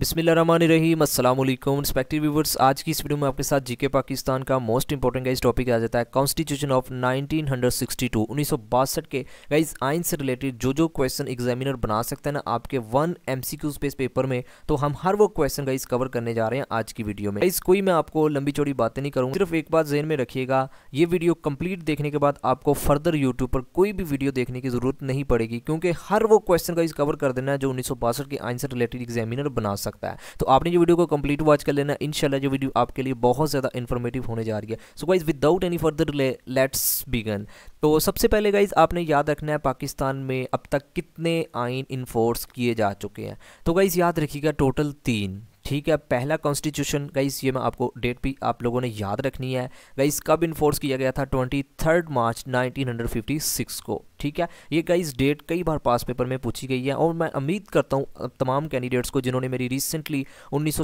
बिसमीम अल्लाम respective viewers आज की इस वीडियो में आपके साथ जीके पाकिस्तान का मोस्ट इंपॉर्टेंट गाइज टॉपिक आ जाता है कॉन्स्टिट्यूशन ऑफ 1962 1962 के गाइज आइन से रिलेटेड जो जो क्वेश्चन एग्जामिनर बना सकते हैं ना आपके one M C Q space paper में तो हम हर वो क्वेश्चन गाइज कवर करने जा रहे हैं आज की वीडियो में गाइज कोई मैं आपको लंबी चौड़ी बातें नहीं करूँगा सिर्फ एक बात जहन में रखिएगा ये वीडियो कंप्लीट देखने के बाद आपको फर्दर यूट्यूब पर कोई भी वीडियो देखने की जरूरत नहीं पड़ेगी क्योंकि हर वो क्वेश्चन गाइज कवर कर देना है जो उन्नीस के आइन से रिलेटेड एग्जामिनर बना सकते सकता है तो आपने जो वीडियो को कंप्लीट वॉच कर लेना इनशाला जो वीडियो आपके लिए बहुत ज़्यादा इन्फॉर्मेटिव होने जा रही है so guys without any further let's begin तो सबसे पहले गाइज आपने याद रखना है पाकिस्तान में अब तक कितने आइन इन्फोर्स किए जा चुके हैं तो गाइज याद रखिएगा टोटल तीन ठीक है पहला कॉन्स्टिट्यूशन गाइस ये मैं आपको डेट भी आप लोगों ने याद रखनी है गाइस कब इन्फोर्स किया गया था ट्वेंटी थर्ड मार्च 1956 को ठीक है ये गाइस डेट कई बार पास पेपर में पूछी गई है और मैं उम्मीद करता हूँ तमाम कैंडिडेट्स को जिन्होंने मेरी रिसेंटली उन्नीस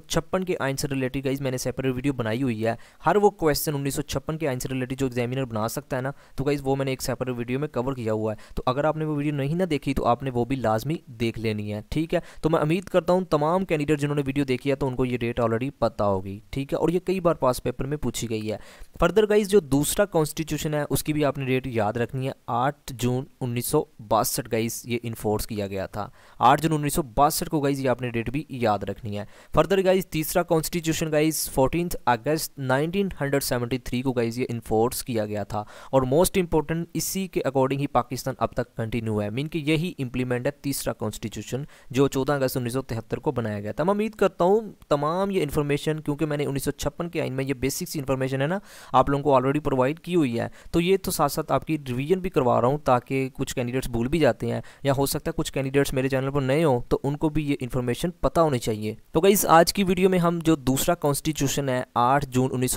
के आइन से रिलेटेड गाइज मैंने सेपरेट वीडियो बनाई हुई है हर वो क्वेश्चन उन्नीस के आइन से रिलेटेड जो एग्जामिनर बना सकता है ना तो गाइज़ वो मैंने एक सेपरेट वीडियो में कवर किया हुआ है तो अगर आपने वो वीडियो नहीं ना देखी तो आपने वो भी लाजमी देख लेनी है ठीक है तो मैं उम्मीद करता हूँ तमाम कैंडिडेट जिन्होंने वीडियो देखी है तो उनको ये डेट ऑलरेडी पता होगी ठीक है और ये कई बार पास पेपर में पूछी गई है फर्दर गाइज जो दूसरा कॉन्स्टिट्यूशन है उसकी भी आपने डेट याद रखनी है आठ जून उन्नीस सौ गाइस ये इन्फोर्स किया गया था 8 जून उन्नीस को गाइस ये आपने डेट भी याद रखनी है फर्दर गाइस तीसरा कॉन्स्टिट्यूशन गाइस फोर्टीन अगस्त 1973 को गाइस ये इन्फोर्स किया गया था और मोस्ट इंपॉर्टेंट इसी के अकॉर्डिंग ही पाकिस्तान अब तक कंटिन्यू है मीन कि यही इंप्लीमेंट है तीसरा कॉन्स्टिट्यूशन जो चौदह अगस्त उन्नीस को बनाया गया था मैं उम्मीद करता हूँ तमाम ये इन्फॉर्मेशन क्योंकि मैंने उन्नीस के आइन में ये बेसिक्स इन्फॉर्मेशन है ना आप लोगों को ऑलरेडी प्रोवाइड की हुई है तो ये तो साथ साथ आपकी रिविजन भी करवा रहा हूँ ताकि के कुछ कैंडिडेट्स भूल भी जाते हैं या हो सकता है कुछ कैंडिडेट्स मेरे चैनल पर नए हो तो उनको भी ये इन्फॉर्मेशन पता होनी चाहिए तो गई आज की वीडियो में हम जो दूसरा कॉन्स्टिट्यूशन है आठ जून उन्नीस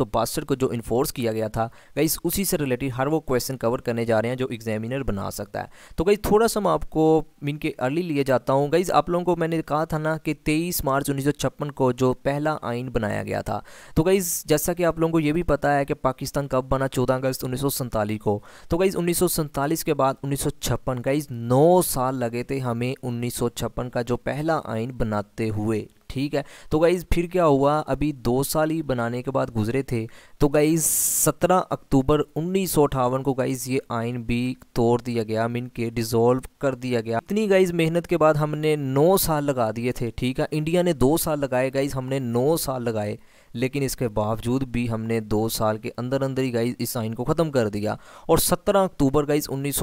को जो इन्फोर्स किया गया था गई उसी से रिलेटेड हर वो क्वेश्चन कवर करने जा रहे हैं जो एग्जामिनर बना सकता है तो गई थोड़ा सा मैं आपको मीन के अर्ली लिए जाता हूँ गई आप लोगों को मैंने कहा था ना कि तेईस मार्च उन्नीस को जो पहला आइन बनाया गया था तो गई जैसा कि आप लोगों को यह भी पता है कि पाकिस्तान कब बना चौदह अगस्त उन्नीस को तो गई उन्नीस के बाद 1956 का इस नौ साल लगे थे हमें 1956 का जो पहला आइन बनाते हुए ठीक है तो गाइज़ फिर क्या हुआ अभी दो साल ही बनाने के बाद गुजरे थे तो गाइज़ 17 अक्टूबर उन्नीस को गाइज़ ये आइन भी तोड़ दिया गया मीन के डिज़ोल्व कर दिया गया इतनी गाइज़ मेहनत के बाद हमने नौ साल लगा दिए थे ठीक है इंडिया ने दो साल लगाए गाइज़ हमने नौ साल लगाए लेकिन इसके बावजूद भी हमने दो साल के अंदर अंदर ही गाइज इस आइन को ख़त्म कर दिया और 17 अक्टूबर गाइज उन्नीस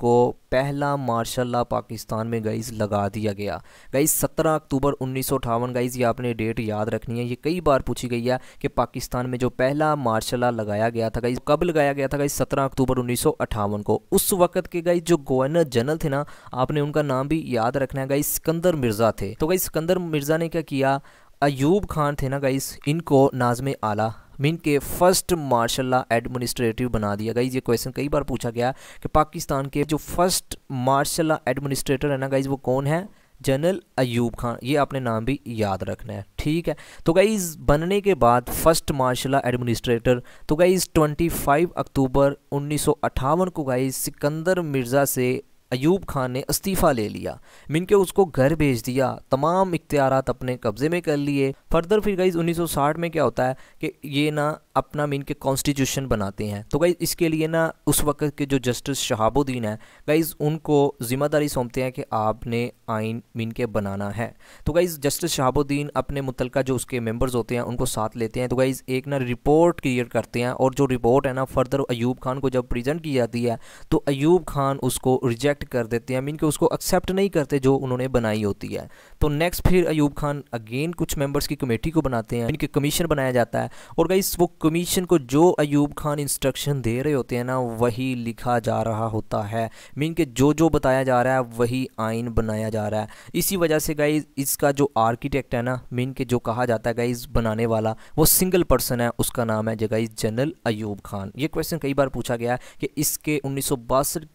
को पहला मार्शल ला पाकिस्तान में गाइज लगा दिया गया गाइज 17 अक्टूबर उन्नीस गाइज ये आपने डेट याद रखनी है ये कई बार पूछी गई है कि पाकिस्तान में जो पहला मार्शल ला लगाया गया था गाइज कब लगाया गया था गाइज सत्रह अक्टूबर उन्नीस को उस वक्त के गाइज जो गवर्नर जनरल थे ना आपने उनका नाम भी याद रखना है गाइज सिकंदर मिर्ज़ा थे तो गाइज सिकंदर मिर्ज़ा ने क्या किया अयूब खान थे ना गाइस इनको नाजम आला मीन के फर्स्ट मार्शल एडमिनिस्ट्रेटिव बना दिया गाइज ये क्वेश्चन कई बार पूछा गया कि पाकिस्तान के जो फर्स्ट मार्शल एडमिनिस्ट्रेटर है ना गाइज वो कौन है जनरल अयूब खान ये आपने नाम भी याद रखना है ठीक है तो गाइज़ बनने के बाद फर्स्ट मार्शल एडमिनिस्ट्रेटर तो गाइज़ 25 अक्टूबर उन्नीस को गाइज़ सिकंदर मिर्ज़ा से अयूब खान ने इस्तीफ़ा ले लिया मिन के उसको घर भेज दिया तमाम इख्तियार अपने कब्ज़े में कर लिए फर्दर फिर गई 1960 में क्या होता है कि ये ना अपना मीन के कॉन्स्टिट्यूशन बनाते हैं तो गाइज़ इसके लिए ना उस वक्त के जो जस्टिस शहाबुद्दीन है गाइज़ उनको ज़िम्मेदारी सौंपते हैं कि आपने आइन मीन के बनाना है तो गाइज़ जस्टिस शहाबुद्दीन अपने मुतलका जो उसके मेम्बर्स होते हैं उनको साथ लेते हैं तो गाइज़ एक ना रिपोर्ट क्रिएट करते हैं और जो रिपोर्ट है ना फर्दर अयूब खान को जब प्रेजेंट की जाती है तो अयूब खान उसको रिजेक्ट कर देते हैं मीन के उसको एक्सेप्ट नहीं करते जो उन्होंने बनाई होती है तो नेक्स्ट फिर अयूब खान अगेन कुछ मेम्बर्स की कमेटी को बनाते हैं इनके कमीशन बनाया जाता है और गाइज़ वो कमीशन को जो अयूब खान इंस्ट्रक्शन दे रहे होते हैं ना वही लिखा जा रहा होता है मीन के जो जो बताया जा रहा है वही आइन बनाया जा रहा है इसी वजह से गाइज इसका जो आर्किटेक्ट है ना मीन के जो कहा जाता है गाइज बनाने वाला वो सिंगल पर्सन है उसका नाम है जगाइज जनरल अयूब खान ये क्वेश्चन कई बार पूछा गया है कि इसके उन्नीस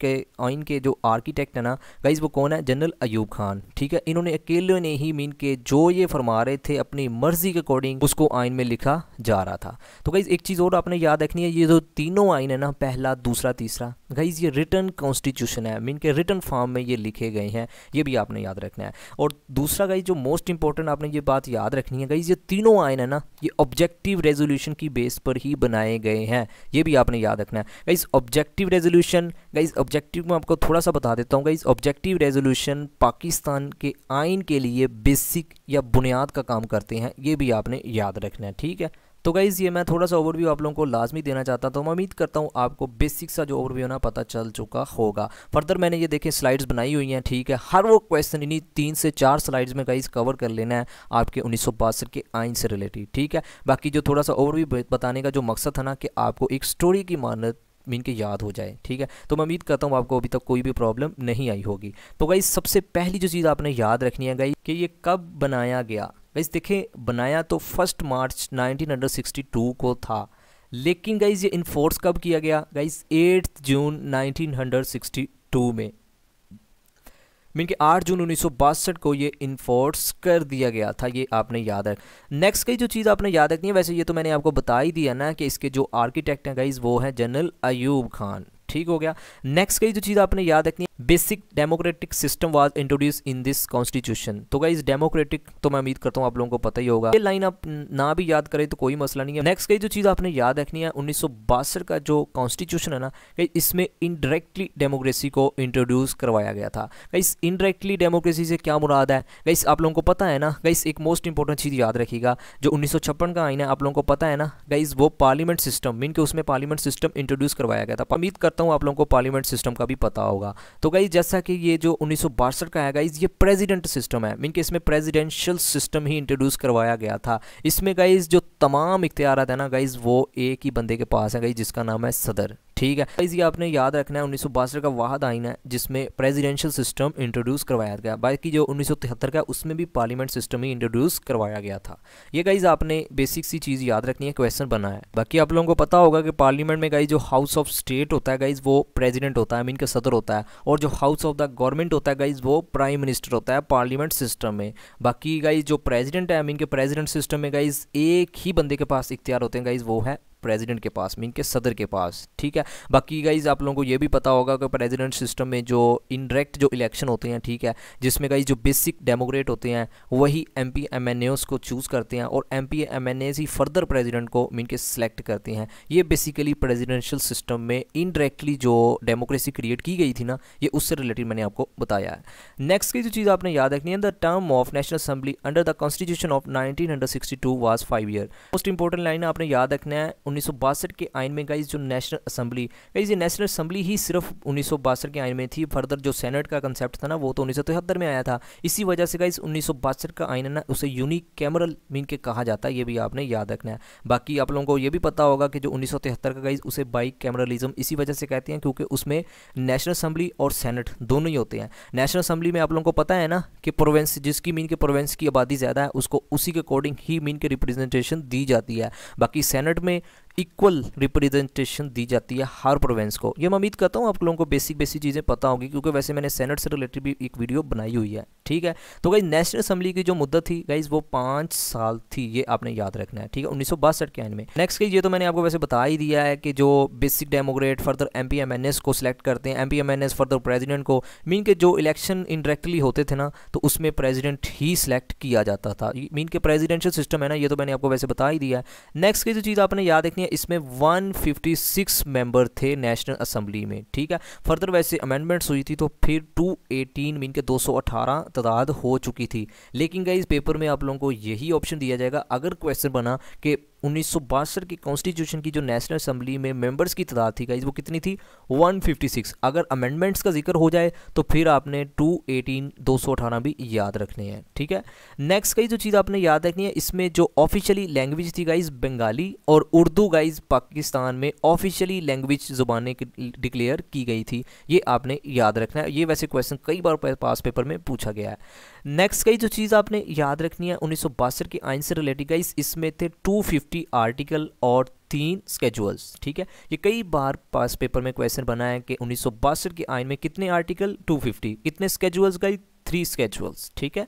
के आइन के जो आर्किटेक्ट है ना गाइज वो कौन है जनरल अयूब खान ठीक है इन्होंने अकेले ने ही मीन के जो ये फरमा रहे थे अपनी मर्जी के अकॉर्डिंग उसको आइन में लिखा जा रहा था तो गाइज एक चीज़ और आपने याद रखनी है ये जो तीनों आइन है ना पहला दूसरा तीसरा गाइज ये रिटर्न कॉन्स्टिट्यूशन है मीन के रिटर्न फॉर्म में ये लिखे गए हैं ये भी आपने याद रखना है और दूसरा गाइज जो मोस्ट इंपॉर्टेंट आपने ये बात याद रखनी है गाइज ये तीनों आइन है ना ये ऑब्जेक्टिव रेजोल्यूशन की बेस पर ही बनाए गए हैं ये भी आपने याद रखना है guys objective resolution guys objective में आपको थोड़ा सा बता देता हूँ गाइज ऑब्जेक्टिव रेजोल्यूशन पाकिस्तान के आइन के लिए बेसिक या बुनियाद का काम करते हैं ये भी आपने याद रखना है ठीक है तो गाइज़ ये मैं थोड़ा सा ओवरव्यू आप लोगों को लाजमी देना चाहता था तो मैं उम्मीद करता हूँ आपको बेसिक सा जो ओवरव्यू ना पता चल चुका होगा फर्दर मैंने ये देखे स्लाइड्स बनाई हुई हैं ठीक है हर वो क्वेश्चन इन्हीं तीन से चार स्लाइड्स में गाइज कवर कर लेना है आपके उन्नीस के आइन से रिलेटेड ठीक है बाकी जो थोड़ा सा ओवरव्यू बताने का जो मकसद था ना कि आपको एक स्टोरी की मानत मीन के याद हो जाए ठीक है तो मैं उम्मीद करता हूँ आपको अभी तक कोई भी प्रॉब्लम नहीं आई होगी तो गाई सबसे पहली जो चीज़ आपने याद रखनी है गाई कि ये कब बनाया गया गाइज देखें बनाया तो फर्स्ट मार्च 1962 को था लेकिन गाइज ये इन्फोर्स कब किया गया गाइज एट्थ जून 1962 में मीन कि आठ जून उन्नीस को ये इन्फोर्स कर दिया गया था ये आपने याद रख नेक्स्ट कई जो चीज़ आपने याद रखनी है वैसे ये तो मैंने आपको बता ही दिया ना कि इसके जो आर्किटेक्ट हैं गाइज वो हैं जनरल अयूब खान ठीक हो गया नेक्स्ट कई जो चीज़ आपने याद रखनी है basic democratic system was introduce in this constitution तो गाइज डेमोक्रेटिक तो मैं उम्मीद करता हूँ आप लोगों को पता ही होगा ये लाइन आप ना भी याद करें तो कोई मसला नहीं है नेक्स्ट कई जो चीज़ आपने याद रखनी है उन्नीस का जो कॉन्स्टिट्यूशन है ना कई इसमें इनडायरेक्टली डेमोक्रेसी को इंट्रोड्यूस करवाया गया था गाइस इनडायरेक्टली डेमोक्रेसी से क्या मुराद है गाइस आप लोगों को पता है ना गाइस एक मोस्ट इंपॉर्टेंट चीज़ याद रखिएगा जो उन्नीस का है आप लोगों को पता है ना गाइस वो पार्लियामेंट सिस्टम मीन के उसमें पार्लियामेंट सिस्टम इंट्रोड्यूस करवाया गया था उम्मीद करता करता हूँ आप लोगों को पार्लियामेंट सिस्टम का भी पता होगा तो गाइज जैसा कि ये जो उन्नीस का है गाइज ये प्रेजिडेंट सिस्टम है मीन कि इसमें प्रेजिडेंशियल सिस्टम ही इंट्रोड्यूस करवाया गया था इसमें गाइज जो तमाम इख्तियार है ना गाइज वो एक ही बंदे के पास है गाइज जिसका नाम है सदर ठीक है ये आपने याद रखना है उन्नीस का वाहद आइन है जिसमें प्रेजिडेंशियल सिस्टम इंट्रोड्यूस करवाया गया बाकी जो उन्नीस का उसमें भी पार्लियामेंट सिस्टम ही इंट्रोड्यूस करवाया गया था ये गाइज आपने बेसिक सी चीज़ याद रखनी है क्वेश्चन बना है बाकी आप लोगों को पता होगा कि पार्लियामेंट में गाइज जो हाउस ऑफ स्टेट होता है गाइज वो प्रेजिडेंट होता है मीन का सदर होता है और जो हाउस ऑफ द गवर्नमेंट होता है गाइज वो प्राइम मिनिस्टर होता है पार्लियामेंट सिस्टम में बाकी गाइज जो प्रेजिडेंट है मीन के प्रेजिडेंट सिस्टम में गाइज एक ही बंदे के पास इख्तियार होते हैं गाइज वो है प्रेसिडेंट के पास मीन के सदर के पास ठीक है बाकी गाइज आप लोगों को ये भी पता होगा कि प्रेसिडेंट सिस्टम में जो इनडायरेक्ट जो इलेक्शन होते हैं ठीक है जिसमें गाइज जो बेसिक डेमोक्रेट होते हैं वही M P M N S को चूज़ करते हैं और M P M N S ही फर्दर प्रेजिडेंट को मीन के सिलेक्ट करते हैं ये बेसिकली प्रेजिडेंशियल सिस्टम में इनडायरेक्टली जो डेमोक्रेसी क्रिएट की गई थी ना ये उससे रिलेटेड मैंने आपको बताया है नेक्स्ट की जो चीज़ आपने याद रखनी है the term of national assembly under the constitution of nineteen hundred sixty two was five year most important line आपने याद रखना है उन्नीस के आइन में गाइज जो नेशनल असेंबली गाइज ये नेशनल असेंबली ही सिर्फ उन्नीस के आइन में थी फर्दर जो सेनेट का कंसेप्ट था ना वो तो उन्नीस में आया था इसी वजह से गाइज उन्नीस का आइन है ना उसे यूनिक कैमरल मीन के कहा जाता है ये भी आपने याद रखना है बाकी आप लोगों को ये भी पता होगा कि जो उन्नीस का गाइज उसे बाइक कैमरलिज्म इसी वजह से कहते हैं क्योंकि उसमें नेशनल असेंबली और सेनेट दोनों ही होते हैं नेशनल असेंबली में आप लोगों को पता है ना कि प्रोवेंस जिसकी मीन के प्रोवेंस की आबादी ज़्यादा है उसको उसी के अकॉर्डिंग ही मीन के रिप्रेजेंटेशन दी जाती है बाकी सेनेट में इक्वल रिप्रेजेंटेशन दी जाती है हर प्रोवेंस को ये मैं उम्मीद करता हूँ आप लोगों को बेसिक बेसिक चीज़ें पता होगी क्योंकि वैसे मैंने सेनेट से रिलेटेड भी एक वीडियो बनाई हुई है ठीक है तो गाइज नेशनल असम्बली की जो मुद्दत थी गाइज वो पाँच साल थी ये आपने याद रखना है ठीक है उन्नीस के एंड में नेक्स्ट गई ये तो मैंने आपको वैसे बता ही दिया है कि जो basic democrat further M P M N S को सिलेक्ट करते हैं M P M N S further president को मीन के जो इलेक्शन इनडायरेक्टली होते थे ना तो उसमें प्रेजिडेंट ही सिलेक्ट किया जाता था मीन के प्रेजिडेंशियल सिस्टम है ना ये तो मैंने आपको वैसे बता ही दिया है नेक्स्ट की जो चीज़ आपने याद रखनी कितनी है इसमें 156 मेंबर थे नेशनल असेंबली में ठीक है फर्दर वैसे अमेंडमेंट्स हुई थी तो फिर 218 मीन के 218 तादाद हो चुकी थी लेकिन गई पेपर में आप लोगों को यही ऑप्शन दिया जाएगा अगर क्वेश्चन बना कि उन्नीस की कॉन्स्टिट्यूशन की जो नेशनल असेंबली में मेंबर्स की तादाद थी गाइज वो कितनी थी 156 अगर अमेंडमेंट्स का जिक्र हो जाए तो फिर आपने 218 218 भी याद रखने हैं ठीक है नेक्स्ट कई जो चीज़ आपने याद रखनी है इसमें जो ऑफिशियली लैंग्वेज थी गाइज बंगाली और उर्दू गाइज पाकिस्तान में ऑफिशियली लैंग्वेज ज़ुबानें डिक्लेयर की गई थी ये आपने याद रखना है ये वैसे क्वेश्चन कई बार पास पेपर में पूछा गया है नेक्स्ट कई जो चीज़ आपने याद रखनी है उन्नीस के आइन से रिलेटेड गाइज इसमें थे टू फिफ्टी आर्टिकल और तीन स्केजुअल्स ठीक है ये कई बार पास पेपर में क्वेश्चन बना है कि उन्नीस के आइन में कितने आर्टिकल 250 कितने स्केजुअल्स गई थ्री स्केजुअल्स ठीक है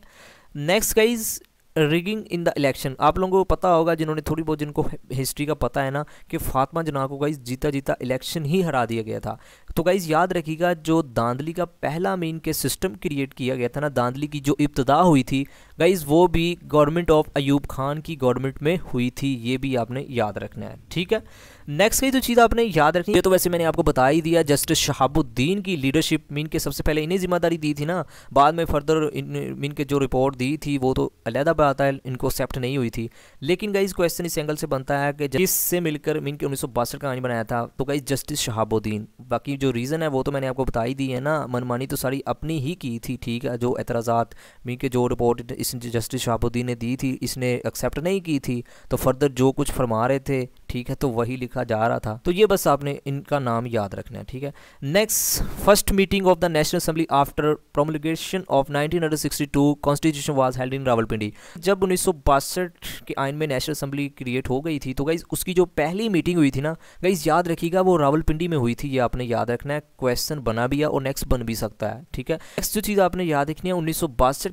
next guys rigging in the election आप लोगों को पता होगा जिन्होंने थोड़ी बहुत जिनको हिस्ट्री का पता है ना कि फातमा जना को गाइज जीता जीता इलेक्शन ही हरा दिया गया था तो गाइज़ याद रखिएगा जो दांदली का पहला मेन के सिस्टम क्रिएट किया गया था ना दांदली की जो इब्तदा हुई थी गाइज़ वो भी गवर्नमेंट ऑफ अयूब खान की गवर्नमेंट में हुई थी ये भी आपने याद रखना है ठीक है नेक्स्ट कई जो चीज़ आपने याद रखनी ये तो वैसे मैंने आपको बता ही दिया जस्टिस शहाबुद्दीन की लीडरशिप मीन के सबसे पहले इन्हें जिम्मेदारी दी थी ना बाद में फर्दर मीन के जो रिपोर्ट दी थी वो तो अलहदा बात है इनको एक्सेप्ट नहीं हुई थी लेकिन गाइज क्वेश्चन इस एंगल से बनता है कि जिससे मिलकर मीन के उन्नीस सौ बासठ का आइन बनाया था तो गई जस्टिस शहाबुद्दीन बाकी जो रीज़न है वो तो मैंने आपको बताई दी है ना मनमानी तो सारी अपनी ही की थी ठीक है जो एतराज़ा मीन के जो रिपोर्ट इस जस्टिस शहाबुद्दीन ने दी थी इसने एक्सेप्ट नहीं की थी तो फर्दर जो कुछ फरमा रहे थे ठीक है तो वही लिखा जा रहा था तो ये बस आपने इनका नाम याद रखना है ठीक है next first meeting of the national assembly after promulgation of 1962 constitution was held in Rawalpindi जब उन्नीस के आइन में नेशनल असेंबली क्रिएट हो गई थी तो गाइज उसकी जो पहली मीटिंग हुई थी ना गाइज याद रखिएगा वो रावलपिंडी में हुई थी ये आपने याद रखना है क्वेश्चन बना भी है और नेक्स्ट बन भी सकता है ठीक है नेक्स्ट जो चीज़ आपने याद रखनी है उन्नीस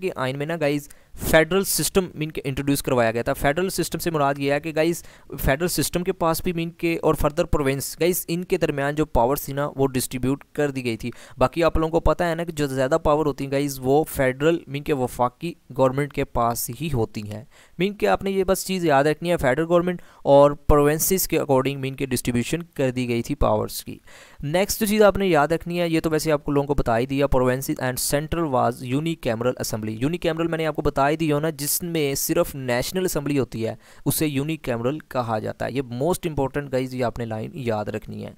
के आइन में ना गाइज फेडरल सिस्टम मीन के इंट्रोड्यूस करवाया गया था फेडरल सिस्टम से मुराद यह है कि गाइस फेडरल सिस्टम के पास भी मीन के और फर्दर प्रोविंस गाइस इनके दरमियान जो पावर थी ना वो डिस्ट्रीब्यूट कर दी गई थी बाकी आप लोगों को पता है ना कि जो ज़्यादा पावर होती है गाइस वो फेडरल मीन के वफाकी गवर्नमेंट के पास ही होती हैं मीन के आपने ये बस चीज़ याद रखनी है फेडरल गवर्नमेंट और प्रोवेंसेस के अकॉर्डिंग मीन के डिस्ट्रीब्यूशन कर दी गई थी पावर्स की नेक्स्ट चीज़ आपने याद रखनी है ये तो वैसे आपको लोगों को बता ही दिया provinces and central was unicameral assembly cameral मैंने आपको बताया दिखाई ही होना जिसमें सिर्फ नेशनल असम्बली होती है उसे यूनिक कैमरल कहा जाता है ये मोस्ट इंपॉर्टेंट गाइज ये आपने लाइन याद रखनी है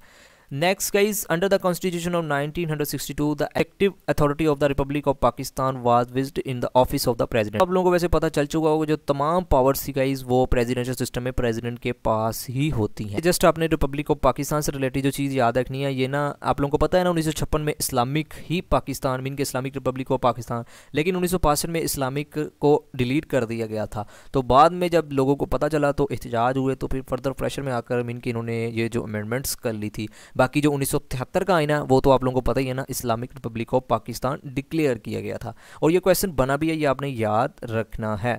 Next guys, under the Constitution of 1962, the active authority of the republic of Pakistan was vested in the office of the president आप लोगों को वैसे पता चल चुका होगा जो तमाम पावर्स थी गाइज वो प्रेजिडेंशियल सिस्टम में प्रेजिडेंट के पास ही होती हैं। जस्ट आपने रिपब्लिक ऑफ पाकिस्तान से रिलेटेड जो चीज़ याद रखनी है ये ना आप लोगों को पता है ना उन्नीस सौ छप्पन में इस्लामिक ही पाकिस्तान मीन के इस्लामिक रिपब्लिक ऑफ पाकिस्तान लेकिन उन्नीस सौ पासठ में इस्लामिक को डिलीट कर दिया गया था तो बाद में जब लोगों को पता चला तो एहतजाज हुए तो फिर फर्दर प्रेशर में आकर मीन के इन्होंने ये जो अमेंडमेंट्स कर ली थी बाकी जो उन्नीस का आईना वो तो आप लोगों को पता ही है ना Islamic republic of Pakistan declare किया गया था और ये क्वेश्चन बना भी है ये आपने याद रखना है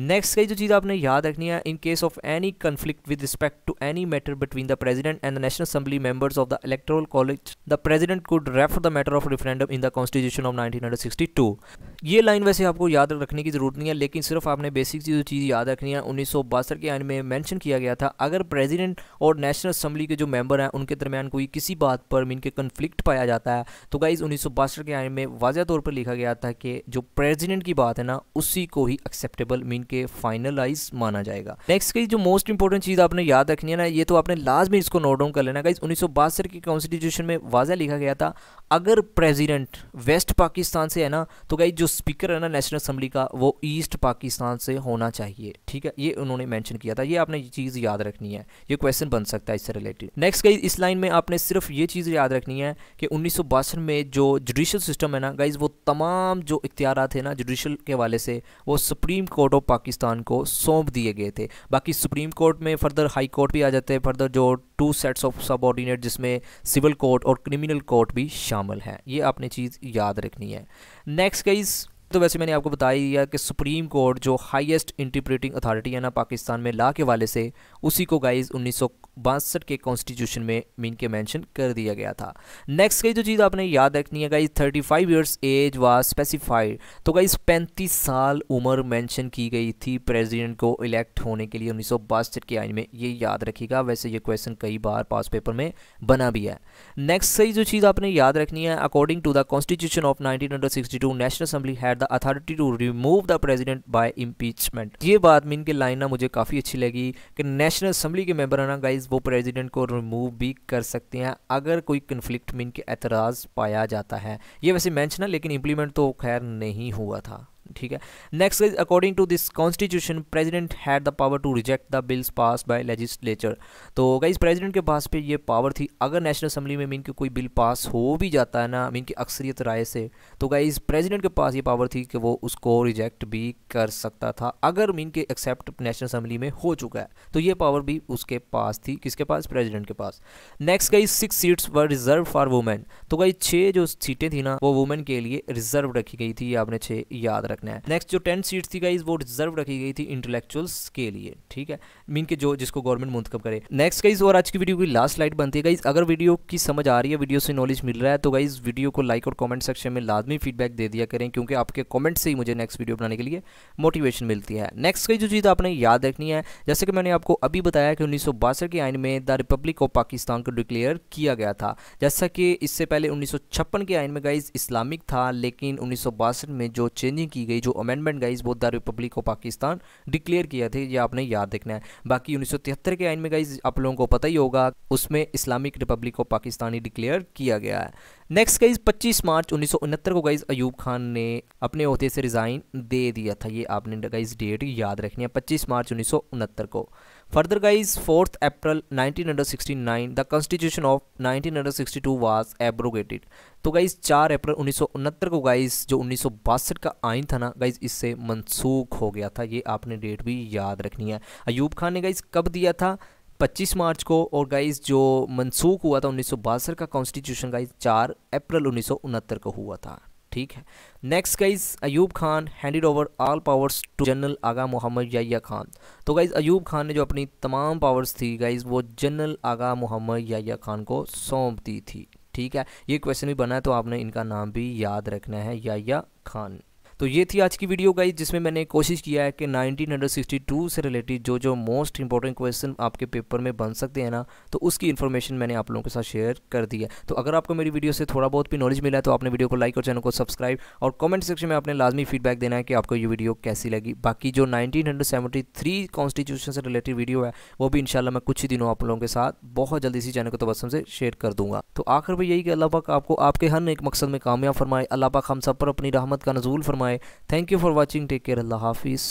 नेक्स्ट कई जो चीज़ आपने याद रखनी है in case of any conflict with respect to any matter between the president and the national assembly members of the electoral college the president could refer the matter of referendum in the constitution of nineteen ये line वैसे आपको याद रखने की जरूरत नहीं है लेकिन सिर्फ आपने बेसिक जो चीज़ याद रखनी है उन्नीस के आइन में मैंशन किया गया था अगर प्रेजिडेंट और नेशनल असम्बली के जो मेंबर हैं उनके दरमियान कोई किसी बात पर मीन के कन्फ्लिक्ट पाया जाता है तो गाइज उन्नीस के आइन में वाजह तौर पर लिखा गया था कि जो प्रेजिडेंट की बात है ना उसी को ही एक्सेप्टेबल मीन के फाइनलाइज माना जाएगा नेक्स्ट की जो मोस्ट इंपॉर्टेंट चीज़ आपने याद रखनी है ना ये तो आपने लास्ट में इसको नोट डाउन कर लेना गाइज उन्नीस के कॉन्स्टिट्यूशन में वाजा लिखा गया था अगर प्रेजिडेंट वेस्ट पाकिस्तान से है ना तो गाइज जो स्पीकर है ना नेशनल असम्बली का वो ईस्ट पाकिस्तान से होना चाहिए ठीक है ये उन्होंने मैंशन किया था ये आपने ये चीज़ याद रखनी है ये क्वेश्चन बन सकता है इससे रिलेटेड नेक्स्ट गाइज इस लाइन में आपने सिर्फ ये चीज़ याद रखनी है कि उन्नीस में जो जुडिशल सिस्टम है ना गाइज वो तमाम जो इख्तियार थे ना जुडिशल के वाले से वो सुप्रीम कोर्ट ऑफ पाकिस्तान को सौंप दिए गए थे बाकी सुप्रीम कोर्ट में फर्दर हाई कोर्ट भी आ जाते हैं फर्दर जो टू सेट्स ऑफ ऑर्डिनेट जिसमें सिविल कोर्ट और क्रिमिनल कोर्ट भी शामिल हैं ये आपने चीज़ याद रखनी है नेक्स्ट कई तो वैसे मैंने आपको बता ही दिया कि सुप्रीम कोर्ट जो हाईएस्ट इंटरप्रेटिंग अथॉरिटी है ना पाकिस्तान में ला के वाले से उसी को गाइज उन्नीस के कॉन्स्टिट्यूशन में मीन के मेंशन कर दिया गया था नेक्स्ट गई जो चीज़ आपने याद रखनी है guys 35 five years age was specified तो गाइज 35 साल उम्र मेंशन की गई थी प्रेजिडेंट को इलेक्ट होने के लिए उन्नीस के आइन में ये याद रखेगा वैसे ये क्वेश्चन कई बार पास पेपर में बना भी है नेक्स्ट सही जो चीज़ आपने याद रखनी है according to the constitution of nineteen national assembly had the authority to remove the president by impeachment ये बात में इनकी लाइन ना मुझे काफ़ी अच्छी लगी कि नेशनल असम्बली के मेंबर ना गाइज वो प्रेजिडेंट को रिमूव भी कर सकते हैं अगर कोई कन्फ्लिक्ट में इनके एतराज़ पाया जाता है ये वैसे मैंच ना लेकिन इम्प्लीमेंट तो खैर नहीं हुआ था ठीक है next is according to this constitution president had the power to reject the bills pass by legislature तो इस प्रेजिडेंट के पास पे ये पावर थी अगर नेशनल असम्बली में मीन कि कोई बिल पास हो भी जाता है ना मीन की अक्सरियत राय से तो इस प्रेजिडेंट के पास ये पावर थी कि वो उसको रिजेक्ट भी कर सकता था अगर मीन के एक्सेप्ट नेशनल असम्बली में हो चुका है तो ये पावर भी उसके पास थी किसके पास प्रेजिडेंट के पास नेक्स्ट कई six seats were reserve for women तो कई छः जो सीटें थी ना वो वुमेन के लिए रिजर्व रखी गई थी आपने छः याद रख रखना है नेक्स्ट जो टेन सीट थी गाइज वो रिजर्व रखी गई थी इंटेलेक्चुअल्स के लिए ठीक है मीन के जो जिसको गवर्नमेंट मुंतब करे नेक्स्ट गाइज और आज की वीडियो की लास्ट लाइट बनती है गाइज अगर वीडियो की समझ आ रही है वीडियो से नॉलेज मिल रहा है तो गाइज वीडियो को लाइक और कॉमेंट सेक्शन में लाजमी फीडबैक दे दिया करें क्योंकि आपके कॉमेंट से ही मुझे नेक्स्ट वीडियो बनाने के लिए मोटिवेशन मिलती है नेक्स्ट गई जो चीज़ आपने याद रखनी है जैसे कि मैंने आपको अभी बताया कि उन्नीस के आइन में द रिपब्लिक ऑफ पाकिस्तान को डिक्लेयर किया गया था जैसा कि इससे पहले उन्नीस के आइन में गाइज इस्लामिक था लेकिन उन्नीस में जो चेंजिंग की गई जो amendment guys both the republic of Pakistan declare किया थे ये आपने याद रखना है बाकी उन्नीस के आइन में गाइज आप लोगों को पता ही होगा उसमें इस्लामिक रिपब्लिक ऑफ पाकिस्तान ही डिक्लेयर किया गया है नेक्स्ट गाइज 25 मार्च उन्नीस को गाइज अयूब खान ने अपने अहदे से रिज़ाइन दे दिया था ये आपने गाइज डेट याद रखनी है 25 मार्च उन्नीस को Further guys, 4th April 1969, the Constitution of 1962 was abrogated. तो गाइज 4 अप्रैल उन्नीस को गाइज जो उन्नीस का आइन था ना गाइज इससे मनसूख हो गया था ये आपने डेट भी याद रखनी है अयूब खान ने गाइज कब दिया था 25 मार्च को और गाइज जो मनसूख हुआ था उन्नीस का कॉन्स्टिट्यूशन गाइज 4 अप्रैल उन्नीस को हुआ था ठीक है next guys Ayub Khan handed over all powers to general Agha Mohammad Yahya Khan तो गाइज अयूब खान ने जो अपनी तमाम पावर्स थी गाइज वो जनरल आगा मोहम्मद याया खान को सौंप दी थी ठीक है ये क्वेश्चन भी बना है तो आपने इनका नाम भी याद रखना है याया खान तो ये थी आज की वीडियो गाइज जिसमें मैंने कोशिश किया है कि 1962 से रिलेटेड जो जो मोस्ट इंपॉर्टेंट क्वेश्चन आपके पेपर में बन सकते हैं ना तो उसकी इन्फॉर्मेशन मैंने आप लोगों के साथ शेयर कर दी है तो अगर आपको मेरी वीडियो से थोड़ा बहुत भी नॉलेज मिला है तो आपने वीडियो को लाइक और चैनल को सब्सक्राइब और कमेंट सेक्शन में आपने लाजमी फीडबैक देना है कि आपको ये वीडियो कैसी लगी बाकी जो नाइनटीन कॉन्स्टिट्यूशन से रिलेटेड वीडियो है वो भी इनशाला मैं कुछ ही दिनों आप लोगों के साथ बहुत जल्दी इसी चैनल को तबसम से शेयर कर दूंगा तो आखिर में यही कि अल्लाह पाक आपको आपके हर एक मकसद में कामयाब फरमाए अल्लाह पाक हम सब पर अपनी रहमत का नजूल फरमाए Thank you for watching. Take care. Allah Hafiz.